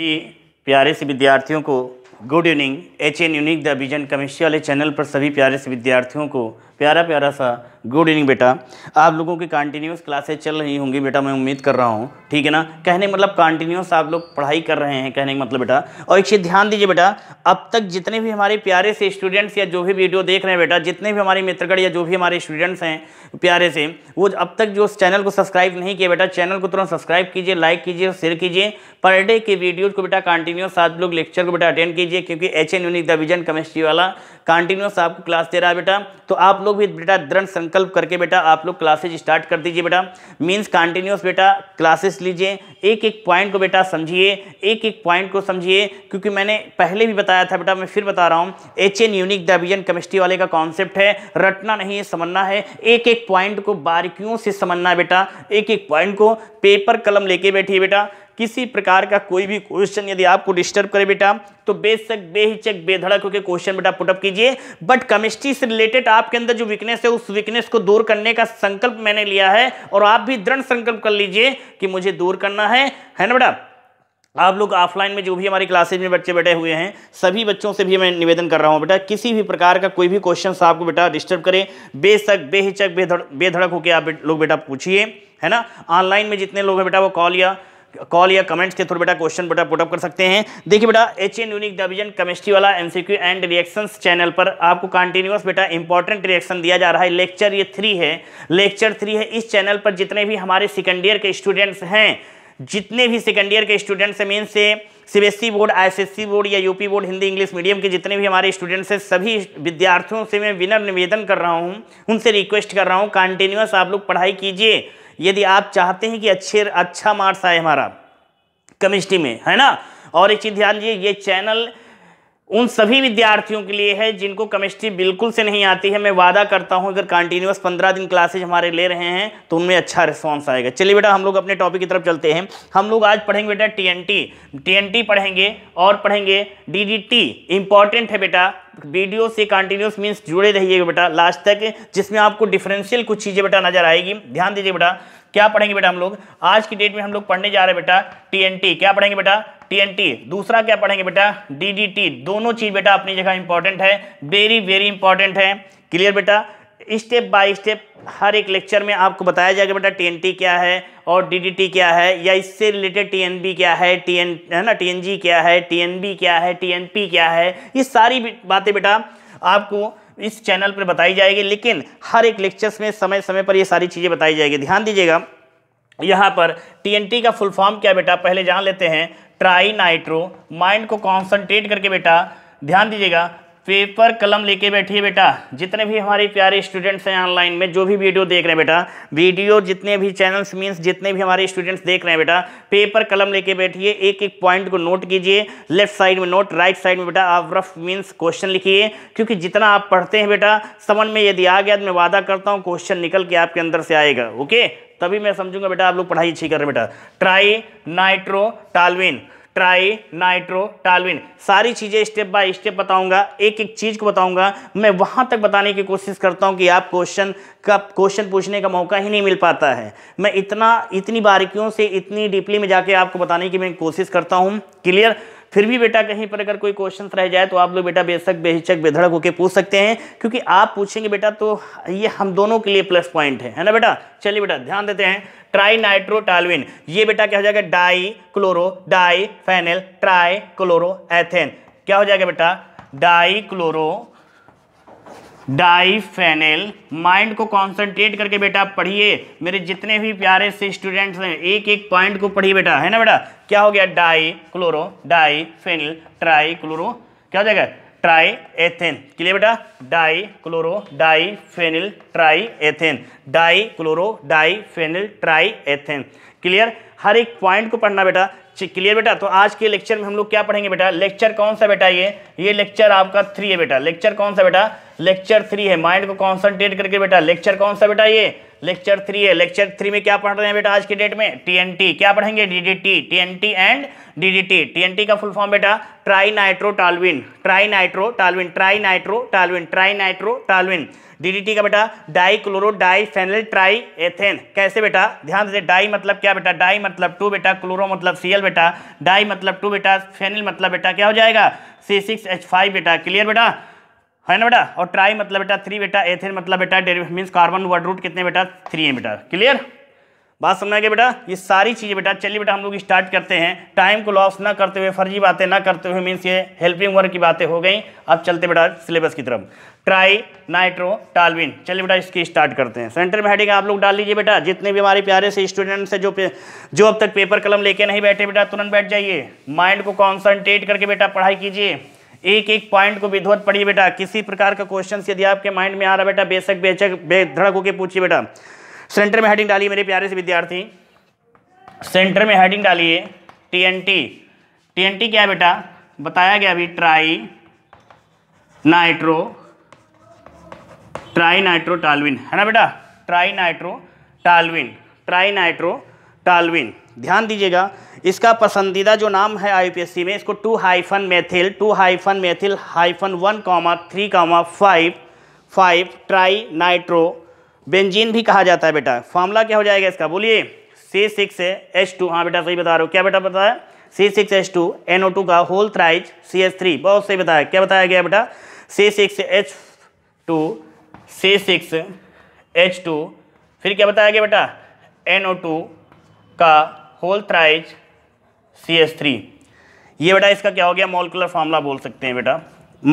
ही प्यारे से विद्यार्थियों को good evening H N unique the vision commercial channel पर सभी प्यारे से विद्यार्थियों को प्यारा प्यारा सा गुड इवनिंग बेटा आप लोगों की कंटिन्यूस क्लासेस चल रही होंगी बेटा मैं उम्मीद कर रहा हूँ ठीक है ना कहने मतलब कंटिन्यूस आप लोग पढ़ाई कर रहे हैं कहने का मतलब बेटा और एक चीज़ ध्यान दीजिए बेटा अब तक जितने भी हमारे प्यारे से स्टूडेंट्स या जो भी वीडियो देख रहे हैं बेटा जितने भी हमारे मित्रगढ़ या जो भी हमारे स्टूडेंट्स हैं प्यारे से वो अब तक जो चैनल को सब्सक्राइब नहीं किया बेटा चैनल को तुरंत सब्सक्राइब कीजिए लाइक कीजिए और शेयर कीजिए पर डे के वीडियोज़ को बेटा कंटिन्यूस आप लोग लेक्चर को बेटा अटेंड कीजिए क्योंकि H N unique the vision chemistry वाला कंटिन्यूस आपको क्लास दे रहा है बेटा तो आप लोग भी बेटा दृढ़ संकल्प करके बेटा आप लोग क्लासेज स्टार्ट कर दीजिए बेटा मीन्स कंटिन्यूस बेटा क्लासेस लीजिए एक एक पॉइंट को बेटा समझिए एक एक पॉइंट को समझिए क्योंकि मैंने पहले भी बताया था बेटा मैं फिर बता रहा हूँ H N unique division chemistry वाले का कॉन्सेप्ट है रटना नहीं है समझना है एक एक पॉइंट को बारीकियों से समझना है बेटा एक एक पॉइंट को पेपर कलम लेके बैठिए बेटा किसी प्रकार का कोई भी क्वेश्चन यदि आपको डिस्टर्ब करे बेटा तो बेशक बेहिचक बेधड़क होकर क्वेश्चन बेटा पुटअप कीजिए बट केमिस्ट्री से रिलेटेड आपके अंदर जो वीकनेस है उस वीकनेस को दूर करने का संकल्प मैंने लिया है और आप भी दृढ़ संकल्प कर लीजिए कि मुझे दूर करना है है ना बेटा आप लोग ऑफलाइन में जो भी हमारी क्लासेज में बच्चे बैठे हुए हैं सभी बच्चों से भी मैं निवेदन कर रहा हूं बेटा किसी भी प्रकार का कोई भी क्वेश्चन आपको बेटा डिस्टर्ब करें बेशक बेहिचक बेधड़क बेधड़क होकर आप लोग बेटा पूछिए है ना ऑनलाइन में जितने लोग हैं बेटा वो कॉल या कॉल या कमेंट्स के थ्रू बेटा क्वेश्चन बेटा पुटअप कर सकते हैं देखिए बेटा H N unique division chemistry वाला एमसीक्यू एंड रिएक्शन चैनल पर आपको कंटिन्यूस बेटा इंपॉर्टेंट रिएक्शन दिया जा रहा है लेक्चर ये थ्री है लेक्चर थ्री है इस चैनल पर जितने भी हमारे सेकेंड ईयर के स्टूडेंट्स हैं जितने भी सेकेंड ईयर के स्टूडेंट्स हैं मीन से सीबीएसई बोर्ड आईएसएससी बोर्ड या UP board Hindi English medium के जितने भी हमारे स्टूडेंट्स हैं सभी विद्यार्थियों से मैं विनर निवेदन कर रहा हूँ उनसे रिक्वेस्ट कर रहा हूँ कंटिन्यूस आप लोग पढ़ाई कीजिए यदि आप चाहते हैं कि अच्छे अच्छा मार्क्स आए हमारा केमिस्ट्री में है ना और एक चीज़ ध्यान दीजिए ये चैनल उन सभी विद्यार्थियों के लिए है जिनको केमिस्ट्री बिल्कुल से नहीं आती है मैं वादा करता हूं अगर कंटिन्यूस पंद्रह दिन क्लासेज हमारे ले रहे हैं तो उनमें अच्छा रिस्पांस आएगा चलिए बेटा हम लोग अपने टॉपिक की तरफ चलते हैं हम लोग आज पढ़ेंगे बेटा टीएनटी टीएनटी पढ़ेंगे और पढ़ेंगे डीडीटी इंपॉर्टेंट है बेटा वीडियो से कंटिन्यूस मीन्स जुड़े रहिएगा बेटा लास्ट तक जिसमें आपको डिफरेंशियल कुछ चीज़ें बेटा नजर आएगी ध्यान दीजिए बेटा क्या पढ़ेंगे बेटा हम लोग आज की डेट में हम लोग पढ़ने जा रहे हैं बेटा टीएनटी क्या पढ़ेंगे बेटा TNT दूसरा क्या पढ़ेंगे बेटा DDT दोनों चीज बेटा अपनी जगह इंपॉर्टेंट है वेरी वेरी इंपॉर्टेंट है क्लियर बेटा स्टेप बाय स्टेप हर एक लेक्चर में आपको बताया जाएगा बेटा TNT क्या है और DDT क्या है या इससे रिलेटेड TNB क्या है TN है ना TNG क्या है TNB क्या है TNP क्या है ये सारी बातें बेटा आपको इस चैनल पर बताई जाएगी लेकिन हर एक लेक्चर्स में समय समय पर ये सारी चीज़ें बताई जाएगी ध्यान दीजिएगा यहाँ पर TNT का फुल फॉर्म क्या बेटा पहले जान लेते हैं ट्राई नाइट्रो माइंड को कॉन्सनट्रेट करके बेटा ध्यान दीजिएगा पेपर कलम लेके बैठिए बेटा जितने भी हमारे प्यारे स्टूडेंट्स हैं ऑनलाइन में जो भी वीडियो देख रहे हैं बेटा वीडियो जितने भी चैनल्स मीन्स जितने भी हमारे स्टूडेंट्स देख रहे हैं बेटा पेपर कलम लेके बैठिए एक एक पॉइंट को नोट कीजिए लेफ्ट साइड में नोट राइट साइड में बेटा आप रफ मीन्स क्वेश्चन लिखिए क्योंकि जितना आप पढ़ते हैं बेटा समझ में यदि आ गया तो मैं वादा करता हूँ क्वेश्चन निकल के आपके अंदर से आएगा ओके तभी मैं समझूंगा बेटा आप लोग पढ़ाई अच्छी कर रहे हैं बेटा tri nitro toluene tri nitro toluene सारी चीज़ें स्टेप बाय स्टेप बताऊंगा एक एक चीज़ को बताऊंगा मैं वहां तक बताने की कोशिश करता हूं कि आप क्वेश्चन का क्वेश्चन पूछने का मौका ही नहीं मिल पाता है मैं इतना इतनी बारीकियों से इतनी डीपली में जाके आपको बताने की मैं कोशिश करता हूँ क्लियर फिर भी बेटा कहीं पर अगर कोई क्वेश्चन रह जाए तो आप लोग बेटा बेशक बेहिचक बेधड़क होकर पूछ सकते हैं क्योंकि आप पूछेंगे बेटा तो ये हम दोनों के लिए प्लस पॉइंट है है ना बेटा चलिए बेटा ध्यान देते हैं ट्राई नाइट्रोटालविन ये बेटा क्या हो जाएगा di chloro di phenyl tri chloro ethane क्या हो जाएगा बेटा डाई क्लोरो डाइफेनेल माइंड को कॉन्सेंट्रेट करके बेटा पढ़िए मेरे जितने भी प्यारे से स्टूडेंट्स हैं एक एक पॉइंट को पढ़िए बेटा है ना बेटा क्या हो गया di chloro di phenyl tri chloro क्या हो जाएगा ट्राई एथेन क्लियर बेटा di chloro di phenyl tri ethane di chloro di phenyl tri ethane clear हर एक पॉइंट को पढ़ना बेटा क्लियर बेटा तो आज के लेक्चर में हम लोग क्या पढ़ेंगे बेटा लेक्चर कौन सा बेटा ये ये लेक्चर आपका थ्री है बेटा लेक्चर कौन सा बेटा लेक्चर थ्री है माइंड को कॉन्सेंट्रेट करके बेटा लेक्चर कौन सा बेटा ये लेक्चर थ्री है लेक्चर थ्री में क्या पढ़ रहे हैं बेटा आज के डेट में टीएनटी क्या पढ़ेंगे DDT TNT and DDT TNT का फुल फॉर्म बेटा tri toluene tri toluene tri toluene tri toluene DDT का बेटा di chloro di phenyl tri ethane कैसे बेटा ध्यान से डाई मतलब क्या बेटा डाई मतलब टू बेटा क्लोरो मतलब सीएल बेटा डाई मतलब टू बेटा फेनल मतलब बेटा क्या हो जाएगा सी सिक्स एच फाइव बेटा क्लियर बेटा है हाँ ना बेटा और ट्राई मतलब बेटा थ्री बेटा एथेन मतलब बेटा मीन्स कार्बन वर्ड रूट कितने बेटा थ्री है बेटा क्लियर बात समझ गए बेटा ये सारी चीज़ें बेटा चलिए बेटा हम लोग स्टार्ट करते हैं टाइम को लॉस ना करते हुए फर्जी बातें ना करते हुए मीन्स ये हेल्पिंग वर्क की बातें हो गई अब चलते बेटा सिलेबस की तरफ ट्राई नाइट्रो टालविन चलिए बेटा इसकी स्टार्ट करते हैं सेंटर में हेडिंग आप लोग डाल लीजिए बेटा जितने भी हमारे प्यारे से स्टूडेंट्स हैं जो जो अब तक पेपर कलम लेके नहीं बैठे बेटा तुरंत बैठ जाइए माइंड को कॉन्सेंट्रेट करके बेटा पढ़ाई कीजिए एक एक पॉइंट को विधवत पढ़िए बेटा किसी प्रकार का क्वेश्चन यदि आपके माइंड में आ रहा बेटा बेशक बेचक बेधड़क होकर पूछिए बेटा सेंटर में हेडिंग डालिए मेरे प्यारे से विद्यार्थी सेंटर में हेडिंग डालिए टीएनटी टीएनटी क्या है बेटा बताया गया अभी tri nitro tri nitro toluene है ना बेटा tri nitro toluene tri nitro toluene ध्यान दीजिएगा इसका पसंदीदा जो नाम है आईपीएससी में इसको two hyphen methyl two hyphen methyl hyphen one comma three comma five five tri nitro benzene भी कहा जाता है बेटा फॉर्मूला क्या हो जाएगा इसका बोलिए सी सिक्स एच टू हाँ बेटा सही बता रहे हो क्या बेटा बताया C six H two N O two का whole thrice C H three बहुत सही बताया क्या बताया गया बेटा C six H two C six H two फिर क्या बताया गया बेटा एन ओ टू का whole thrice C S three ये बेटा इसका क्या हो गया मोलकुलर फॉर्मूला बोल सकते हैं बेटा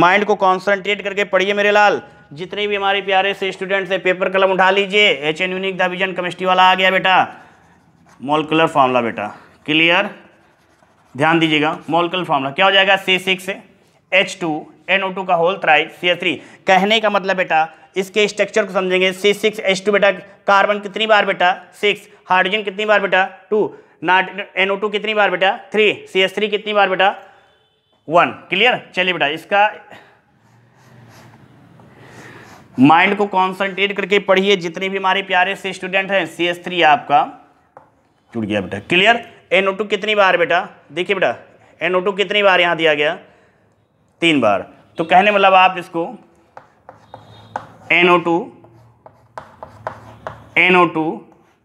माइंड को कॉन्सेंट्रेट करके पढ़िए मेरे लाल जितने भी हमारे प्यारे से स्टूडेंट्स हैं पेपर कलम उठा लीजिए H N unique division chemistry वाला आ गया बेटा मोलकुलर फार्मूला बेटा क्लियर ध्यान दीजिएगा मोलकुलर फॉर्मूला क्या हो जाएगा C six H two N O two का whole thrice C S three कहने का मतलब बेटा इसके स्ट्रक्चर को समझेंगे सी सिक्स एच टू बेटा कार्बन कितनी बार बेटा सिक्स हाइड्रोजन कितनी बार बेटा टू नाट एन कितनी बार बेटा थ्री सी एस थ्री कितनी बार बेटा वन क्लियर चलिए बेटा इसका माइंड को कॉन्सेंट्रेट करके पढ़िए जितने भी हमारे प्यारे से स्टूडेंट हैं सी एस थ्री आपका टूट गया बेटा क्लियर एन टू कितनी बार बेटा देखिए बेटा एन टू कितनी बार यहाँ दिया गया तीन बार तो कहने मतलब आप इसको N O two N O two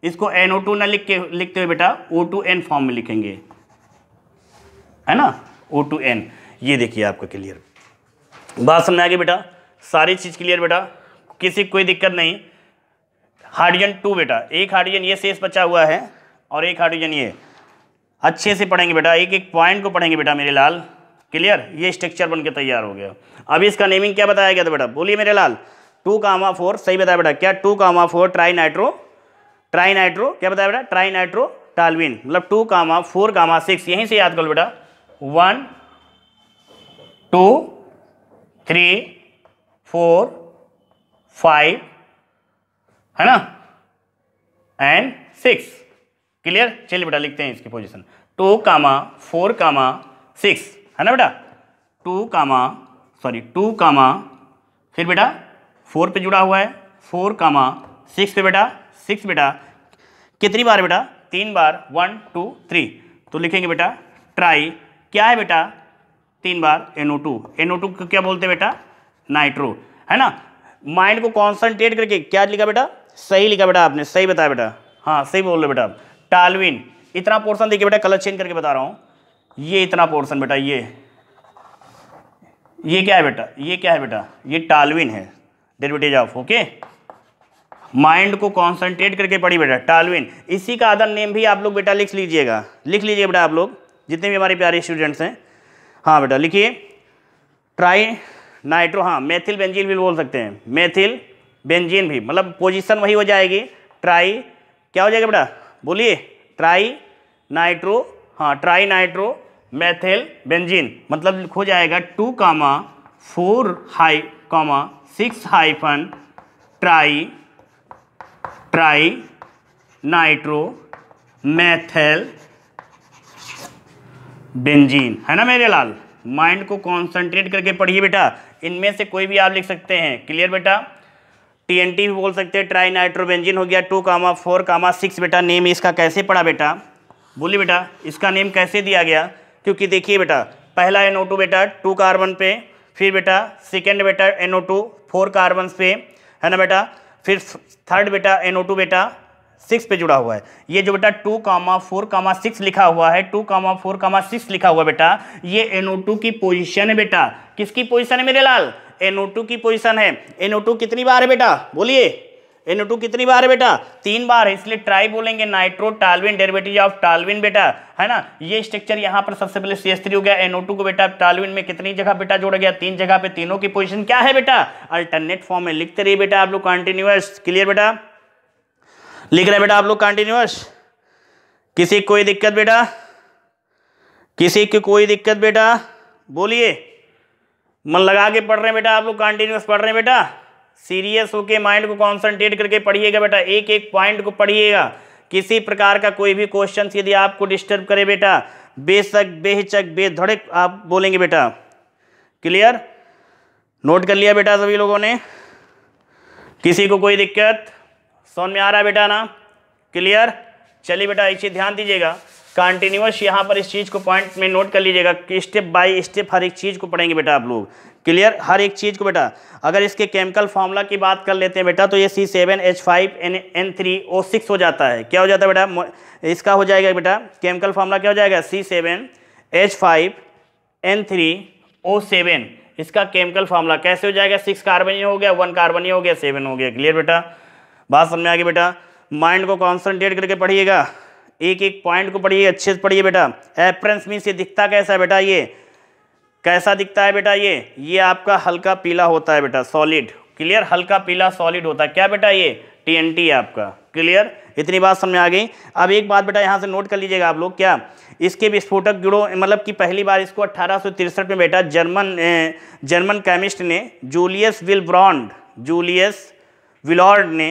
इसको एन ओ टू ना लिख के लिखते हुए बेटा ओ टू एन फॉर्म में लिखेंगे है ना ओ टू एन ये देखिए आपका क्लियर बात समझ आ गई बेटा सारी चीज़ क्लियर बेटा किसी कोई दिक्कत नहीं हाइड्रोजन टू बेटा एक हाइड्रोजन ये शेष बचा हुआ है और एक हाइड्रोजन ये अच्छे से पढ़ेंगे बेटा एक एक पॉइंट को पढ़ेंगे बेटा मेरे लाल क्लियर ये स्ट्रक्चर बन के तैयार हो गया अभी इसका नेमिंग क्या बताया गया था बेटा बोलिए मेरे लाल टू कामा फोर सही बताया बेटा क्या two comma four tri nitro tri nitro क्या बताया बेटा ट्राई नाइट्रो टालविन मतलब two comma four comma six यहीं से याद करो बेटा one two three four five है ना एंड सिक्स क्लियर चलिए बेटा लिखते हैं इसकी position two comma four comma six है ना बेटा two comma sorry two comma फिर बेटा फोर पे जुड़ा हुआ है फोर कामा सिक्स पे बेटा सिक्स बेटा कितनी बार बेटा तीन बार वन टू थ्री तो लिखेंगे बेटा ट्राई क्या है बेटा तीन बार एनओ टू एनओ टू को क्या बोलते हैं बेटा नाइट्रो है ना माइंड को कॉन्सेंट्रेट करके क्या लिखा बेटा सही लिखा बेटा आपने सही बताया बेटा हाँ सही बोल रहे बेटा टालविन इतना पोर्सन देखिए बेटा कलर चेंज करके बता रहा हूँ ये इतना पोर्सन बेटा ये ये क्या है बेटा ये क्या है बेटा ये टालविन है डेरिवेटिव ऑफ ओके माइंड को कॉन्सेंट्रेट करके पढ़ी बेटा टालविन इसी का अदर नेम भी आप लोग बेटा लिख लीजिएगा लिख लीजिए बेटा आप लोग जितने भी हमारे प्यारे स्टूडेंट्स हैं हाँ बेटा लिखिए ट्राई नाइट्रो हाँ मेथिल बेंजिन भी बोल सकते हैं मेथिल बेंजिन भी मतलब पोजिशन वही हो जाएगी ट्राई क्या हो जाएगा बेटा बोलिए ट्राई नाइट्रो हाँ ट्राई नाइट्रो मैथिल बेंजिन मतलब हो जाएगा टू कामा फोर हाई कामा सिक्स फन tri tri nitro methyl benzene है ना मेरे लाल माइंड को कॉन्सेंट्रेट करके पढ़िए बेटा इनमें से कोई भी आप लिख सकते हैं क्लियर बेटा टीएनटी भी बोल सकते हैं ट्राई नाइट्रो बेंजीन हो गया two comma four comma six बेटा नेम इसका कैसे पढ़ा बेटा बोलिए बेटा इसका नेम कैसे दिया गया क्योंकि देखिए बेटा पहला टू बेटा टू कार्बन पे फिर बेटा सेकेंड बेटा टू फोर कार्बन पे है ना बेटा फिर थर्ड बेटा एन बेटा सिक्स पे जुड़ा हुआ है ये जो बेटा two comma four comma six लिखा हुआ है two comma four comma six लिखा हुआ बेटा ये एनओ टू की पोजीशन है बेटा किसकी पोजीशन है मेरे लाल ओ टू की पोजीशन है एनओ टू कितनी बार है बेटा बोलिए एन टू कितनी बार है बेटा तीन बार है इसलिए ट्राई बोलेंगे nitro toluene derivative of toluene बेटा है ना ये स्ट्रक्चर यहाँ पर सबसे पहले सी एस थ्री हो गया एनओ टू को बेटा टालविन में कितनी जगह बेटा जोड़ा गया तीन जगह पे तीनों की पोजिशन क्या है बेटा अल्टरनेट फॉर्म में लिखते रहिए बेटा आप लोग कॉन्टिन्यूस क्लियर बेटा लिख रहे बेटा आप लोग कॉन्टिन्यूस किसी कोई दिक्कत बेटा किसी की कोई दिक्कत बेटा बोलिए मन लगा के पढ़ रहे हैं बेटा आप लोग कॉन्टिन्यूस पढ़ रहे हैं बेटा सीरियस होके माइंड को कॉन्सेंट्रेट करके पढ़िएगा बेटा एक एक पॉइंट को पढ़िएगा किसी प्रकार का कोई भी क्वेश्चन यदि आपको डिस्टर्ब करे बेटा बेशक बेहचक बेधड़क आप बोलेंगे बेटा क्लियर नोट कर लिया बेटा सभी लोगों ने किसी को कोई दिक्कत सोन में आ रहा है बेटा ना क्लियर चलिए बेटा इसे ध्यान दीजिएगा कंटिन्यूस यहाँ पर इस चीज़ को पॉइंट में नोट कर लीजिएगा कि स्टेप बाय स्टेप हर एक चीज़ को पढ़ेंगे बेटा आप लोग क्लियर हर एक चीज़ को बेटा अगर इसके केमिकल फार्मूला की बात कर लेते हैं बेटा तो ये C seven H five N N three O six हो जाता है क्या हो जाता है बेटा इसका हो जाएगा बेटा केमिकल फार्मूला क्या हो जाएगा C seven H five N three O seven इसका केमिकल फार्मूला कैसे हो जाएगा सिक्स कार्बन ही हो गया वन कार्बन ही हो गया सेवन हो गया क्लियर बेटा बात समझ में आ गई बेटा माइंड को कॉन्सेंट्रेट करके पढ़िएगा एक एक पॉइंट को पढ़िए अच्छे से पढ़िए बेटा एप्रेंस मीन से दिखता कैसा है बेटा ये कैसा दिखता है बेटा ये ये आपका हल्का पीला होता है बेटा सॉलिड क्लियर हल्का पीला सॉलिड होता है क्या बेटा ये टीएनटी है आपका क्लियर इतनी बात समझ में आ गई अब एक बात बेटा यहाँ से नोट कर लीजिएगा आप लोग क्या इसके विस्फोटक गुड़ों मतलब कि पहली बार इसको अट्ठारह में बेटा जर्मन जर्मन केमिस्ट ने जूलियस ब्रॉन्ड जूलियस विलॉर्ड ने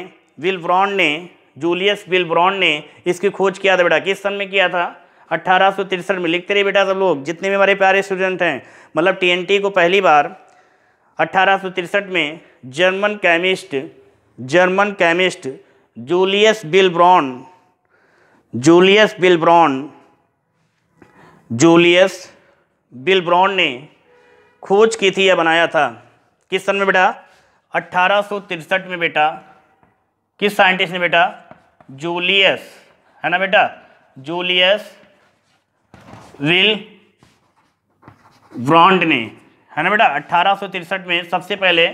ब्रॉन्ड ने जूलियस बिलब्रॉन ने इसकी खोज किया था बेटा किस सन में किया था अट्ठारह में लिखते रहे बेटा सब लोग जितने भी हमारे प्यारे स्टूडेंट हैं मतलब टीएनटी को पहली बार अट्ठारह में German chemist German chemist Julius Wilbrand Julius Wilbrand Julius Wilbrand ने खोज की थी या बनाया था किस सन में बेटा अट्ठारह में बेटा किस साइंटिस्ट ने बेटा जूलियस है ना बेटा जूलियस विल ब्रॉन्ड ने है ना बेटा अट्ठारह में सबसे पहले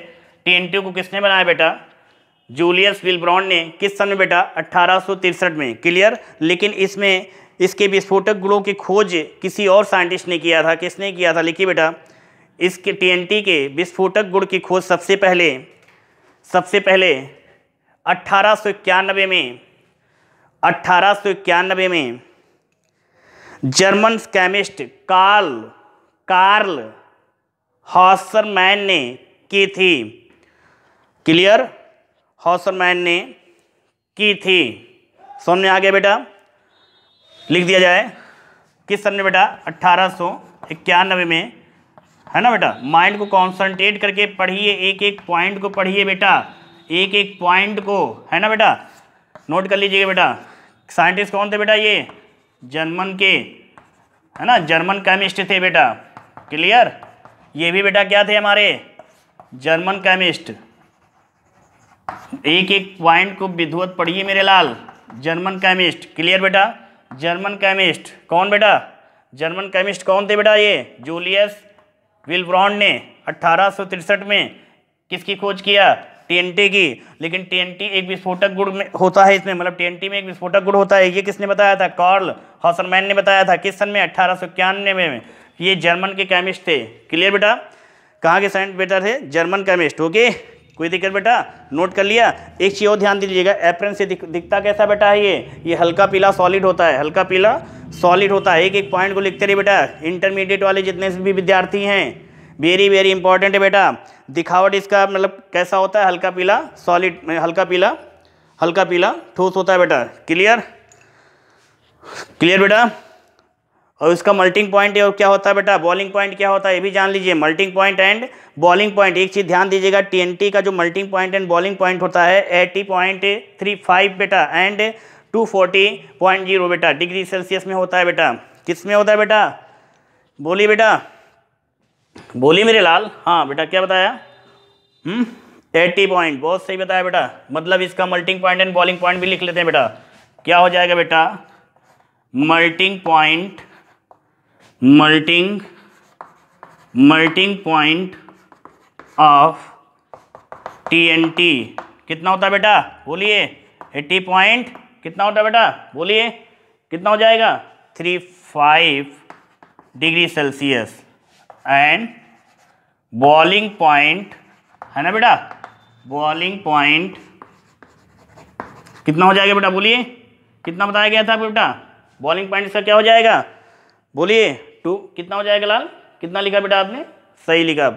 टीएनटी को किसने बनाया बेटा जूलियस विल ब्रॉन्ड ने किस सन में बेटा अट्ठारह में क्लियर लेकिन इसमें इसके विस्फोटक गुणों की खोज किसी और साइंटिस्ट ने किया था किसने किया था लिखिए बेटा इसके टीएनटी के विस्फोटक गुण की खोज सबसे पहले सबसे पहले अट्ठारह में अट्ठारह में German chemist Carl Carl Hausermann ने की थी क्लियर हॉसरमैन ने की थी सुन में आ गया बेटा लिख दिया जाए किस सन में बेटा अट्ठारह में है ना बेटा माइंड को कॉन्सेंट्रेट करके पढ़िए एक एक पॉइंट को पढ़िए बेटा एक एक पॉइंट को है ना बेटा नोट कर लीजिएगा बेटा साइंटिस्ट कौन थे बेटा ये जर्मन के है ना जर्मन केमिस्ट थे बेटा क्लियर ये भी बेटा क्या थे हमारे जर्मन केमिस्ट एक एक पॉइंट को विधुवत पढ़िए मेरे लाल जर्मन केमिस्ट क्लियर बेटा जर्मन केमिस्ट कौन बेटा जर्मन केमिस्ट कौन थे बेटा ये जूलियस विलब्रॉन ने अट्ठारह में किसकी खोज किया टीएनटी की लेकिन टीएनटी एक विस्फोटक गुड़ में होता है इसमें मतलब टीएनटी में एक विस्फोटक गुड़ होता है ये किसने बताया था कार्ल हॉसरमैन ने बताया था किस सन में अट्ठारह सौ इक्यानवे में ये जर्मन के केमिस्ट थे क्लियर बेटा कहाँ के साइंस बेटा थे जर्मन केमिस्ट ओके कोई दिक्कत बेटा नोट कर लिया एक चीज़ और ध्यान दीजिएगा एप्रन से दिख, दिखता कैसा बेटा है ये ये हल्का पीला सॉलिड होता है हल्का पीला सॉलिड होता है एक एक पॉइंट को लिखते रहिए बेटा इंटरमीडिएट वाले जितने भी विद्यार्थी हैं वेरी वेरी इंपॉर्टेंट है बेटा दिखावट इसका मतलब कैसा होता है हल्का पीला सॉलिड हल्का पीला हल्का पीला ठोस होता है बेटा क्लियर क्लियर बेटा और इसका मल्टिंग पॉइंट और क्या होता है बेटा बॉलिंग पॉइंट क्या होता है ये भी जान लीजिए melting point and boiling point एक चीज़ ध्यान दीजिएगा टी का जो melting point and boiling point होता है एटी पॉइंट थ्री फाइव बेटा and two forty point zero बेटा डिग्री सेल्सियस में होता है बेटा किस में होता है बेटा बोलिए बेटा बोली मेरे लाल हाँ बेटा क्या बताया एट्टी हम्म, पॉइंट बहुत सही बताया बेटा मतलब इसका melting point and boiling point भी लिख लेते हैं बेटा क्या हो जाएगा बेटा melting point melting melting point of T कितना होता है बेटा बोलिए एट्टी पॉइंट कितना होता है बेटा बोलिए कितना हो जाएगा three five degree Celsius and boiling point है ना बेटा बॉलिंग पॉइंट कितना हो जाएगा बेटा बोलिए कितना बताया गया था बेटा बॉलिंग पॉइंट इसका क्या हो जाएगा बोलिए टू कितना हो जाएगा लाल कितना लिखा बेटा आपने सही लिखा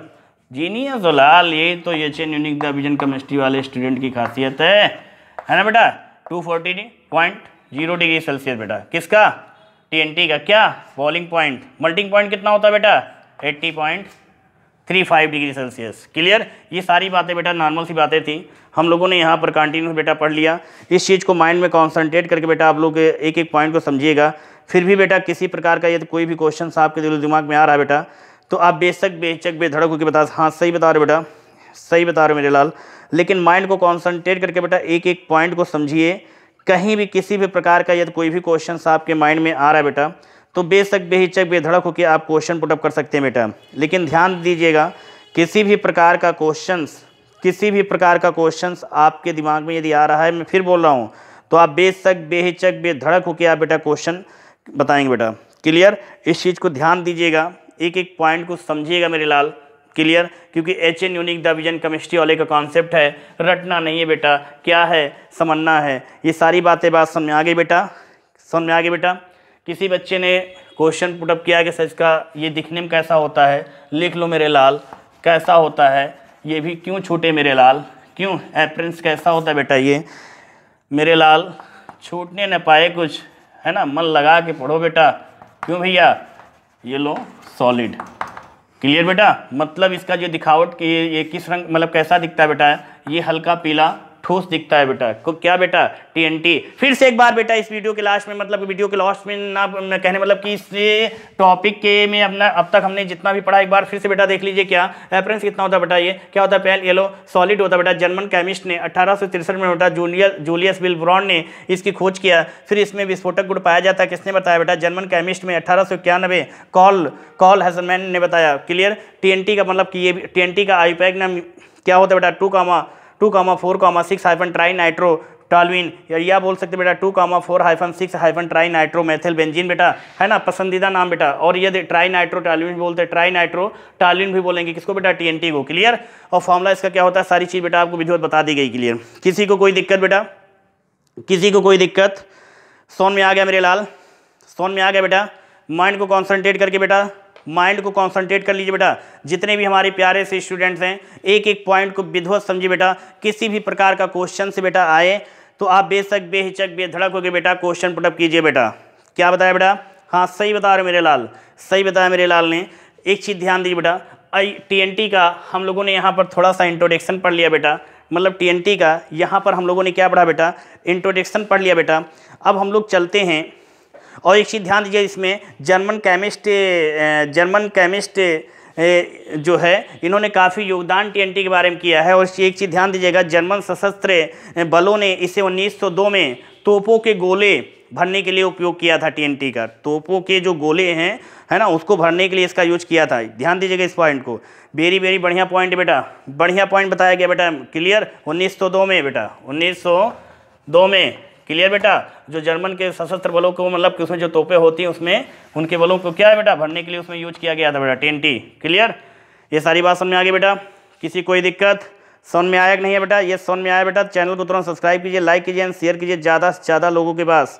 जीनियस हो लाल ये तो एच एन यूनिक दिजन केमिस्ट्री वाले स्टूडेंट की खासियत है है ना बेटा two forty point zero degree Celsius बेटा किसका टी का क्या बॉलिंग पॉइंट मल्टिंग पॉइंट कितना होता है बेटा eighty point three five degree Celsius clear ये सारी बातें बेटा नॉर्मल सी बातें थी हम लोगों ने यहाँ पर कंटिन्यूस बेटा पढ़ लिया इस चीज़ को माइंड में कॉन्सनट्रेट करके बेटा आप लोग एक एक पॉइंट को समझिएगा फिर भी बेटा किसी प्रकार का यदि तो कोई भी क्वेश्चन आपके दिल दिमाग में आ रहा है बेटा तो आप बेशक बेचक बेधड़क होकर बता हाँ सही बता रहे बेटा सही बता रहे मेरे लाल लेकिन माइंड को कॉन्सनट्रेट करके बेटा एक एक पॉइंट को समझिए कहीं भी किसी भी प्रकार का यदि तो कोई भी क्वेश्चन आपके माइंड में आ रहा है बेटा तो बेशक बेहिचक बेधड़क होकर आप क्वेश्चन पुटअप कर सकते हैं बेटा लेकिन ध्यान दीजिएगा किसी भी प्रकार का क्वेश्चंस किसी भी प्रकार का क्वेश्चंस आपके दिमाग में यदि आ रहा है मैं फिर बोल रहा हूँ तो आप बेशक बेहिचक बेधड़क होकर आप बेटा क्वेश्चन बताएंगे बेटा क्लियर इस चीज़ को ध्यान दीजिएगा एक एक पॉइंट को समझिएगा मेरे लाल क्लियर क्योंकि एच एन यूनिक दिजन केमिस्ट्री वाले का कॉन्सेप्ट है रटना नहीं है बेटा क्या है समझना है ये सारी बातें बात समझ में आ गई बेटा समझ में आ गई बेटा किसी बच्चे ने क्वेश्चन पुटअप किया कि सर इसका ये दिखने में कैसा होता है लिख लो मेरे लाल कैसा होता है ये भी क्यों छूटे मेरे लाल क्यों एप्रेंस कैसा होता है बेटा ये मेरे लाल छूटने न पाए कुछ है ना मन लगा के पढ़ो बेटा क्यों भैया ये लो सॉलिड क्लियर बेटा मतलब इसका जो दिखावट कि ये, ये किस रंग मतलब कैसा दिखता है बेटा है? ये हल्का पीला ठोस दिखता है बेटा को क्या बेटा टीएनटी फिर से एक बार बेटा इस वीडियो के लास्ट में मतलब वीडियो के लास्ट में ना कहने मतलब कि इस टॉपिक के में अपना अब तक हमने जितना भी पढ़ा एक बार फिर से बेटा देख लीजिए क्या रेफरेंस कितना होता है बेटा ये क्या होता है पहल येलो सॉलिड होता है बेटा जर्मन केमिस्ट ने अठारह में बेटा जूनियर जूलियस ब्रॉन ने इसकी खोज किया फिर इसमें विस्फोटक गुड़ पाया जाता है किसने बताया बेटा जर्मन केमिस्ट में अठारह कॉल कॉल हसनमैन ने बताया क्लियर टी का मतलब कि ये टी का आई पैक नाम क्या होता है बेटा two comma two comma four comma six hyphen tri nitro toluene या बोल सकते बेटा two comma four hyphen six hyphen tri nitro methyl benzene बेटा है ना पसंदीदा नाम बेटा और ये ट्राई नाइट्रो टॉलविन भी बोलते हैं ट्राई नाइट्रो टॉलविन भी बोलेंगे किसको बेटा टी को क्लियर और फॉर्मला इसका क्या होता है सारी चीज़ बेटा आपको विधिवत बता दी गई क्लियर किसी को कोई दिक्कत बेटा किसी को कोई दिक्कत सोन में आ गया मेरे लाल सोन में आ गया बेटा माइंड को कॉन्सेंट्रेट करके बेटा माइंड को कॉन्सनट्रेट कर लीजिए बेटा जितने भी हमारे प्यारे से स्टूडेंट्स हैं एक एक पॉइंट को विध्वस्त समझिए बेटा किसी भी प्रकार का क्वेश्चन से बेटा आए तो आप बेशक बेहिचक बेधड़क होकर बेटा क्वेश्चन पुटअप कीजिए बेटा क्या बताया बेटा हाँ सही बता रहे मेरे लाल सही बताया मेरे लाल ने एक चीज़ ध्यान दीजिए बेटा आई टी का हम लोगों ने यहाँ पर थोड़ा सा इंट्रोडक्शन पढ़ लिया बेटा मतलब टी का यहाँ पर हम लोगों ने क्या पढ़ा बेटा इंट्रोडक्शन पढ़ लिया बेटा अब हम लोग चलते हैं और एक चीज़ ध्यान दीजिए इसमें जर्मन केमिस्ट जर्मन केमिस्ट जो है इन्होंने काफ़ी योगदान टीएनटी के बारे में किया है और एक चीज़ ध्यान दीजिएगा जर्मन सशस्त्र बलों ने इसे 1902 में तोपों के गोले भरने के लिए उपयोग किया था टीएनटी का तोपों के जो गोले हैं है ना उसको भरने के लिए इसका यूज किया था ध्यान दीजिएगा इस पॉइंट को वेरी वेरी बढ़िया पॉइंट बेटा बढ़िया पॉइंट बताया गया बेटा क्लियर उन्नीस में बेटा उन्नीस में क्लियर बेटा जो जर्मन के सशस्त्र बलों को मतलब कि उसमें जो तोपे होती हैं उसमें उनके बलों को क्या है बेटा भरने के लिए उसमें यूज किया गया था बेटा टेन टी क्लियर ये सारी बात समझ में आ गई बेटा किसी कोई दिक्कत सोन में आया कि नहीं है बेटा ये सोन में आया बेटा चैनल को तुरंत सब्सक्राइब कीजिए लाइक कीजिए एंड शेयर कीजिए ज़्यादा से ज़्यादा लोगों के पास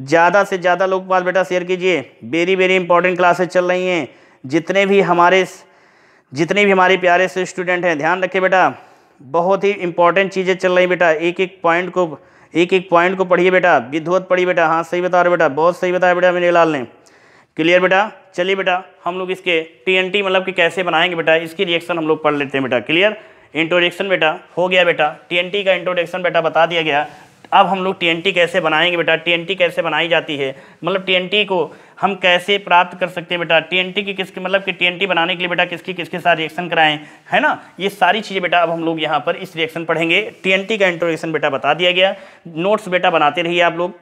ज़्यादा से ज़्यादा लोगों के पास बेटा शेयर कीजिए वेरी वेरी इंपॉर्टेंट क्लासेस चल रही हैं जितने भी हमारे जितने भी हमारे प्यारे से स्टूडेंट हैं ध्यान रखिए बेटा बहुत ही इंपॉर्टेंट चीज़ें चल रही बेटा एक एक पॉइंट को एक एक पॉइंट को पढ़िए बेटा विधवत पढ़िए बेटा हाँ सही बता रहे बेटा बहुत सही बताया बेटा मेरे लाल ने क्लियर बेटा चलिए बेटा हम लोग इसके टी मतलब कि कैसे बनाएंगे बेटा इसकी रिएक्शन हम लोग पढ़ लेते हैं बेटा क्लियर इंट्रोडक्शन बेटा हो गया बेटा टी का इंट्रोडक्शन बेटा बता दिया गया अब हम लोग टी कैसे बनाएंगे बेटा टी कैसे बनाई जाती है मतलब टी को हम कैसे प्राप्त कर सकते हैं बेटा टी की किसकी मतलब कि टी बनाने के लिए बेटा किसकी किसके साथ रिएक्शन कराएं है ना ये सारी चीज़ें बेटा अब हम लोग यहाँ पर इस रिएक्शन पढ़ेंगे टी का इंट्रोडक्शन बेटा बता दिया गया नोट्स बेटा बनाते रहिए आप लोग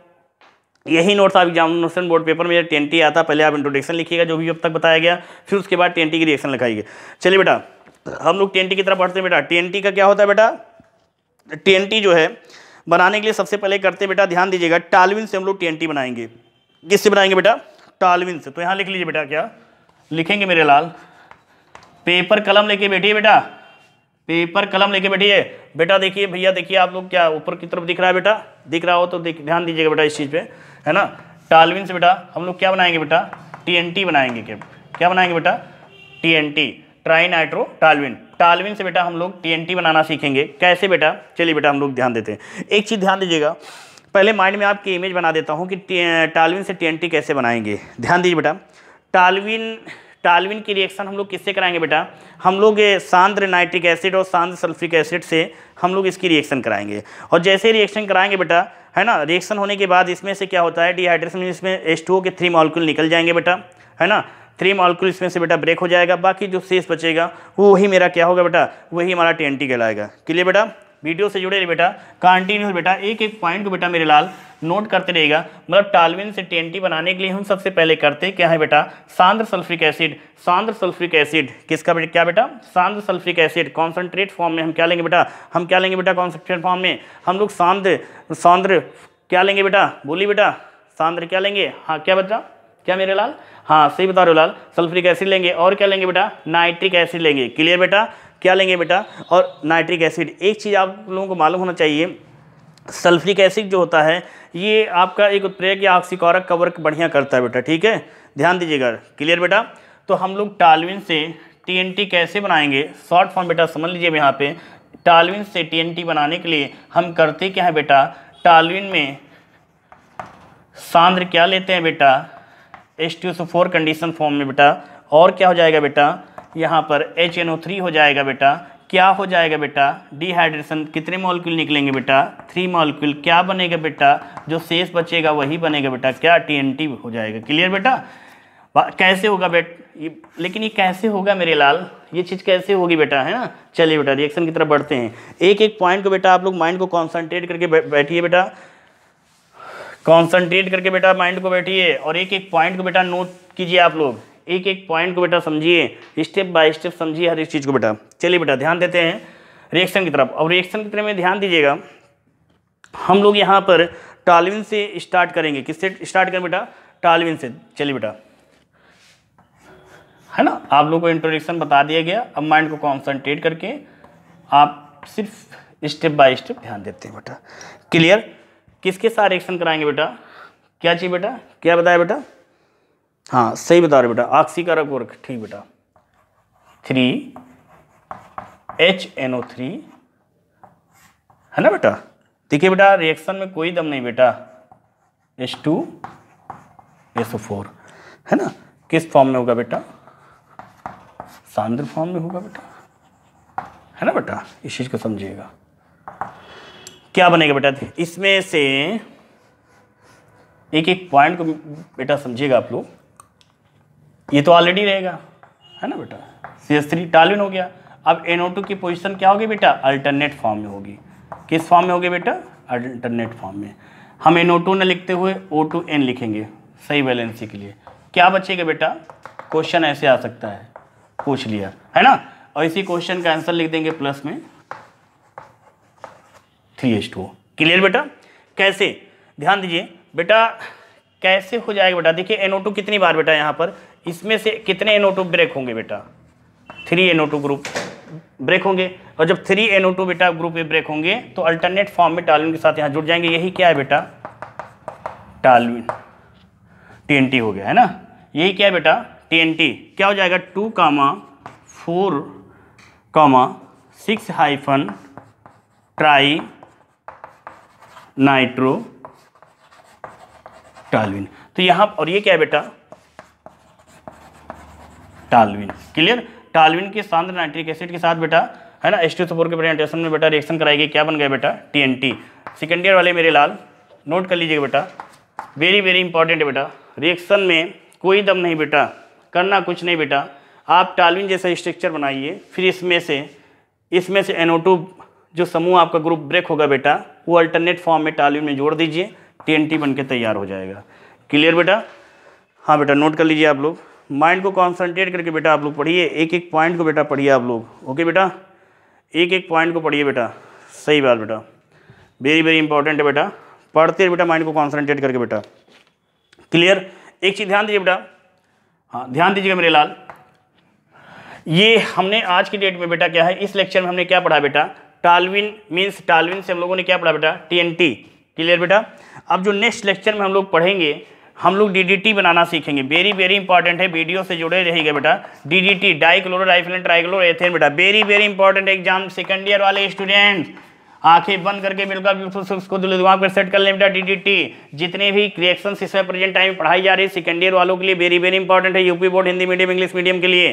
यही नोट्स आप एग्जामिनेशन बोर्ड पेपर में टी आता पहले आप इंट्रोडक्शन लिखिएगा जो भी अब तक बताया गया फिर उसके बाद टी की रिएक्शन लिखाइए चलिए बेटा हम लोग टी की तरफ पढ़ते हैं बेटा टी का क्या होता है बेटा टी जो है बनाने के लिए सबसे पहले करते बेटा ध्यान दीजिएगा टालविन से हम लोग टी बनाएंगे किससे बनाएंगे बेटा टालविन से तो यहाँ लिख लीजिए बेटा क्या लिखेंगे मेरे लाल पेपर कलम लेके बैठिए बेटा पेपर कलम लेके बैठिए बेटा देखिए भैया देखिए आप लोग क्या ऊपर की तरफ दिख रहा है बेटा दिख रहा हो तो ध्यान दीजिएगा बेटा इस चीज़ पे है ना टालविन से बेटा हम लोग क्या बनाएंगे बेटा टीएनटी बनाएंगे क्या क्या बनाएंगे बेटा TNT tri nitro toluene toluene से बेटा हम लोग टीएनटी बनाना सीखेंगे कैसे बेटा चलिए बेटा हम लोग ध्यान देते हैं एक चीज़ ध्यान दीजिएगा पहले माइंड में आपकी इमेज बना देता हूँ कि टालविन से टीएनटी कैसे बनाएंगे ध्यान दीजिए बेटा टालविन टालविन की रिएक्शन हम लोग किससे कराएंगे बेटा हम लोग सांद्र नाइट्रिक एसिड और सांद्र सल्फ्रिक एसिड से हम लोग इसकी रिएक्शन कराएंगे और जैसे रिएक्शन कराएंगे बेटा है ना रिएक्शन होने के बाद इसमें से क्या होता है डिहाइड्रेशन इसमें एच के थ्री मॉलिक्यूल निकल जाएंगे बेटा है ना थ्री मॉलिक्यूल इसमें से बेटा ब्रेक हो जाएगा बाकी जो शेष बचेगा वो वही मेरा क्या होगा बेटा वही हमारा टी कहलाएगा क्लियर बेटा वीडियो से जुड़े रहे बेटा कंटिन्यूस बेटा एक एक पॉइंट को बेटा मेरे लाल नोट करते रहेगा मतलब टालविन से टी बनाने के लिए हम सबसे पहले करते क्या है बेटा सांद्र सल्फ्रिक एसिड सांद्र सल्फ्रिक एसिड किसका बेटा क्या बेटा सांद्र सल्फ्रिक एसिड कॉन्सेंट्रेट फॉर्म में हम क्या लेंगे बेटा हम क्या लेंगे बेटा कॉन्सेंट्रेट फॉर्म में हम लोग सांद्र सांद्र क्या लेंगे बेटा बोली बेटा सांद्र क्या लेंगे हाँ क्या बेटा क्या मेरे लाल हाँ सही बता रहे हो लाल सल्फ्रिक एसिड लेंगे और क्या लेंगे बेटा नाइट्रिक एसिड लेंगे क्लियर बेटा क्या लेंगे बेटा और नाइट्रिक एसिड एक चीज़ आप लोगों को मालूम होना चाहिए सल्फ्रिक एसिड जो होता है ये आपका एक उत्प्रेरक या ऑक्सीकारक का वर्क बढ़िया करता है बेटा ठीक है ध्यान दीजिएगा क्लियर बेटा तो हम लोग टालविन से टीएनटी कैसे बनाएंगे शॉर्ट फॉर्म बेटा समझ लीजिए यहाँ पे टालविन से टीएनटी बनाने के लिए हम करते क्या है बेटा टालविन में सांद्र क्या लेते हैं बेटा H two four condition form में बेटा और क्या हो जाएगा बेटा यहाँ पर एच एन ओ थ्री हो जाएगा बेटा क्या हो जाएगा बेटा डिहाइड्रेशन कितने मॉलिक्यूल निकलेंगे बेटा थ्री मॉलिक्यूल क्या बनेगा बेटा जो शेष बचेगा वही बनेगा बेटा क्या टी हो जाएगा क्लियर बेटा कैसे होगा बेट ये लेकिन ये कैसे होगा मेरे लाल ये चीज़ कैसे होगी बेटा है ना चलिए बेटा रिएक्शन की तरफ बढ़ते हैं एक एक पॉइंट को बेटा आप लोग माइंड को कॉन्सेंट्रेट करके बैठिए बेटा कॉन्सेंट्रेट करके बेटा माइंड को बैठिए और एक एक पॉइंट को बेटा नोट कीजिए आप लोग एक एक पॉइंट को बेटा समझिए स्टेप बाय स्टेप समझिए हर एक चीज़ को बेटा चलिए बेटा ध्यान देते हैं रिएक्शन की तरफ अब रिएक्शन की तरफ में ध्यान दीजिएगा हम लोग यहाँ पर टालविन से स्टार्ट करेंगे किससे स्टार्ट करें बेटा टालविन से चलिए बेटा है ना आप लोग को इंट्रोडक्शन बता दिया गया अब माइंड को कॉन्सेंट्रेट करके आप सिर्फ स्टेप बाय स्टेप ध्यान देते हैं बेटा क्लियर किसके साथ रिएक्शन कराएंगे बेटा क्या चाहिए बेटा क्या बताया बेटा हाँ सही बता रहे बेटा ऑक्सीकारक वर्क ठीक बेटा three H N O three है ना बेटा देखिए बेटा रिएक्शन में कोई दम नहीं बेटा S two S O four है ना किस फॉर्म में होगा बेटा सांद्र फॉर्म में होगा बेटा है ना बेटा इस चीज़ को समझिएगा क्या बनेगा बेटा इसमें से एक एक पॉइंट को बेटा समझिएगा आप लोग ये तो ऑलरेडी रहेगा है ना बेटा सी एस थ्री टालिन हो गया अब एन की पोजिशन क्या होगी बेटा अल्टरनेट फॉर्म में होगी किस फॉर्म में होगी बेटा अल्टरनेट फॉर्म में हम एन ओ टू न लिखते हुए ओ टू एन लिखेंगे सही बैलेंसी के लिए क्या बचेगा बेटा क्वेश्चन ऐसे आ सकता है पूछ लिया है ना और इसी क्वेश्चन का आंसर लिख देंगे प्लस में थ्री एच टू क्लियर बेटा कैसे ध्यान दीजिए बेटा कैसे हो जाएगा बेटा देखिए एनओ टू कितनी बार बेटा यहाँ पर इसमें से कितने एनओ टू ब्रेक होंगे बेटा three NO two group break होंगे और जब थ्री एनओ टू बेटा ग्रुप में ब्रेक होंगे तो अल्टरनेट फॉर्म में टालविन के साथ यहाँ जुड़ जाएंगे यही क्या है बेटा टालविन टी हो गया है ना यही क्या है बेटा टी क्या हो जाएगा two comma four comma six hyphen tri nitro toluene तो यहाँ और ये क्या है बेटा टालविन क्लियर टालविन के सांद्र नाइट्रिक एसिड के साथ बेटा है ना एस टू के प्रेजेंटेशन में बेटा रिएक्शन कराएगी क्या बन गया बेटा T N T second year वाले मेरे लाल नोट कर लीजिएगा बेटा वेरी वेरी इंपॉर्टेंट है बेटा रिएक्शन में कोई दम नहीं बेटा करना कुछ नहीं बेटा आप टालविन जैसा स्ट्रक्चर बनाइए फिर इसमें से इसमें से एनोटू जो समूह आपका ग्रुप ब्रेक होगा बेटा वो अल्टरनेट फॉर्म में टालवी में जोड़ दीजिए टी बन के तैयार हो जाएगा क्लियर बेटा हाँ बेटा नोट कर लीजिए आप लोग माइंड को कॉन्सनट्रेट करके बेटा आप लोग पढ़िए एक एक पॉइंट को बेटा पढ़िए आप लोग ओके बेटा एक एक पॉइंट को पढ़िए बेटा सही बात बेटा वेरी वेरी इंपॉर्टेंट है बेटा पढ़ते हैं बेटा माइंड को कॉन्सेंट्रेट करके बेटा क्लियर एक चीज़ ध्यान दीजिए बेटा हाँ ध्यान दीजिएगा मेरे लाल ये हमने आज की डेट में बेटा क्या है इस लेक्चर में हमने क्या पढ़ा बेटा टालविन मीन्स टालविन से हम लोगों ने क्या पढ़ा बेटा टीएनटी क्लियर बेटा अब जो नेक्स्ट लेक्चर में हम लोग पढ़ेंगे हम लोग डीडीटी बनाना सीखेंगे वेरी वेरी इंपॉर्टेंट है वीडियो से जुड़े रहेंगे बेटा डीडीटी डाइक्लोरोडाइफिलन ट्राइक्लोर एथेन बेटा very very important exam second year वाले स्टूडेंट्स आंखें बंद करके बिल्कुल उसको दिमाग पर सेट कर लें बेटा डीडीटी जितने भी रिएक्शन इसमें प्रेजेंट टाइम पढ़ाई जा रही है सेकंड ईयर वालों के लिए वेरी वेरी इंपॉर्टेंट है UP board Hindi medium English medium के लिए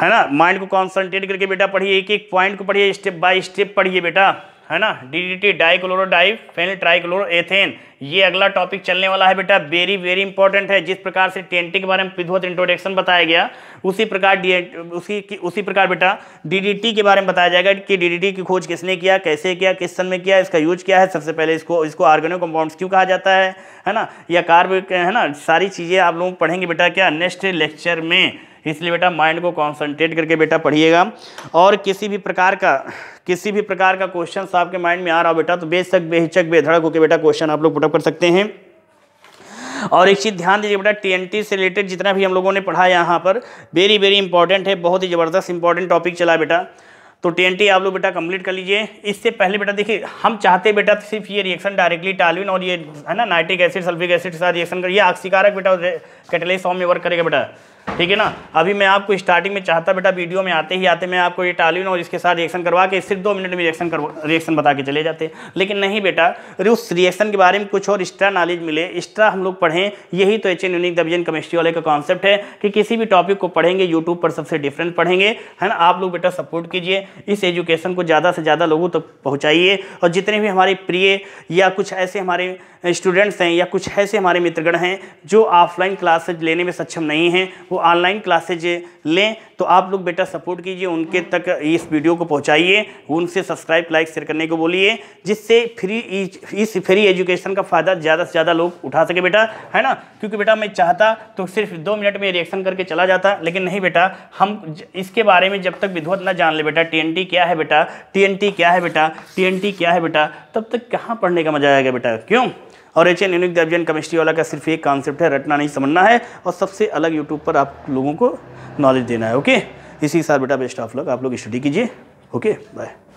है ना माइंड को कॉन्सेंट्रेट करके बेटा पढ़िए एक एक पॉइंट को पढ़िए स्टेप बाय स्टेप पढ़िए बेटा है ना DDT dichloro diphenyl trichloro ethane ये अगला टॉपिक चलने वाला है बेटा वेरी वेरी इंपॉर्टेंट है जिस प्रकार से टेंटी के बारे में विधवत इंट्रोडक्शन बताया गया उसी प्रकार डी उसी की उसी प्रकार बेटा डीडीटी के बारे में बताया जाएगा कि डीडीटी की खोज किसने किया कैसे किया किस सन में किया इसका यूज क्या है सबसे पहले इसको इसको आर्गेनो कंपाउंड क्यों कहा जाता है है ना या कार्ब है ना सारी चीज़ें आप लोग पढ़ेंगे बेटा क्या नेक्स्ट लेक्चर में इसलिए बेटा माइंड को कॉन्सेंट्रेट करके बेटा पढ़िएगा और किसी भी प्रकार का किसी भी प्रकार का क्वेश्चन आपके माइंड में आ रहा हो बेटा तो बेशक बेहिचक बेधड़क होकर बेटा क्वेश्चन आप लोग पुटअप कर सकते हैं और एक चीज़ ध्यान दीजिए बेटा टीएनटी से रिलेटेड जितना भी हम लोगों ने पढ़ा यहाँ पर वेरी वेरी इंपॉर्टेंट है बहुत ही ज़बरदस्त इंपॉर्टेंट टॉपिक चला बेटा तो टी आप लोग बेटा कंप्लीट कर लीजिए इससे पहले बेटा देखिए हम चाहते बेटा तो सिर्फ ये रिएक्शन डायरेक्टली टालविन और ये है ना नाइट्रिक एसिड सल्फिक एसिड के साथ रिएक्शन करिए आक्सीकारक बेटा कैटलिस्ट फॉर्म में वर्क करेगा बेटा ठीक है ना अभी मैं आपको स्टार्टिंग में चाहता बेटा वीडियो में आते ही आते मैं आपको ये टाली और इसके साथ रिएक्शन करवा के सिर्फ दो मिनट में रिएक्शन रिएक्शन बता के चले जाते लेकिन नहीं बेटा उस रिएक्शन के बारे में कुछ और एक्स्ट्रा नॉलेज मिले एक्स्ट्रा हम लोग पढ़ें यही तो एच एन यूनिक दबजन केमिस्ट्री वाले का कॉन्सेप्ट है कि किसी भी टॉपिक को पढ़ेंगे यूट्यूब पर सबसे डिफरेंट पढ़ेंगे है ना आप लोग बेटा सपोर्ट कीजिए इस एजुकेशन को ज़्यादा से ज़्यादा लोगों तक पहुँचाइए और जितने भी हमारे प्रिय या कुछ ऐसे हमारे स्टूडेंट्स हैं या कुछ ऐसे हमारे मित्रगण हैं जो ऑफलाइन क्लासेज लेने में सक्षम नहीं हैं वो ऑनलाइन क्लासेज लें तो आप लोग बेटा सपोर्ट कीजिए उनके तक इस वीडियो को पहुंचाइए उनसे सब्सक्राइब लाइक शेयर करने को बोलिए जिससे फ्री इस फ्री एजुकेशन का फ़ायदा ज़्यादा से ज़्यादा लोग उठा सके बेटा है ना क्योंकि बेटा मैं चाहता तो सिर्फ दो मिनट में रिएक्शन करके चला जाता लेकिन नहीं बेटा हम इसके बारे में जब तक विधवत ना जान ले बेटा टी क्या है बेटा टी क्या है बेटा टी क्या है बेटा तब तक कहाँ पढ़ने का मजा आएगा बेटा क्यों और एच एन यूनिक दर्जन केमिस्ट्री वाला का सिर्फ एक कॉन्सेप्ट है रटना नहीं समझना है और सबसे अलग यूट्यूब पर आप लोगों को नॉलेज देना है ओके इसी साथ बेटा बेस्ट ऑफ लग आप लोग स्टडी कीजिए ओके बाय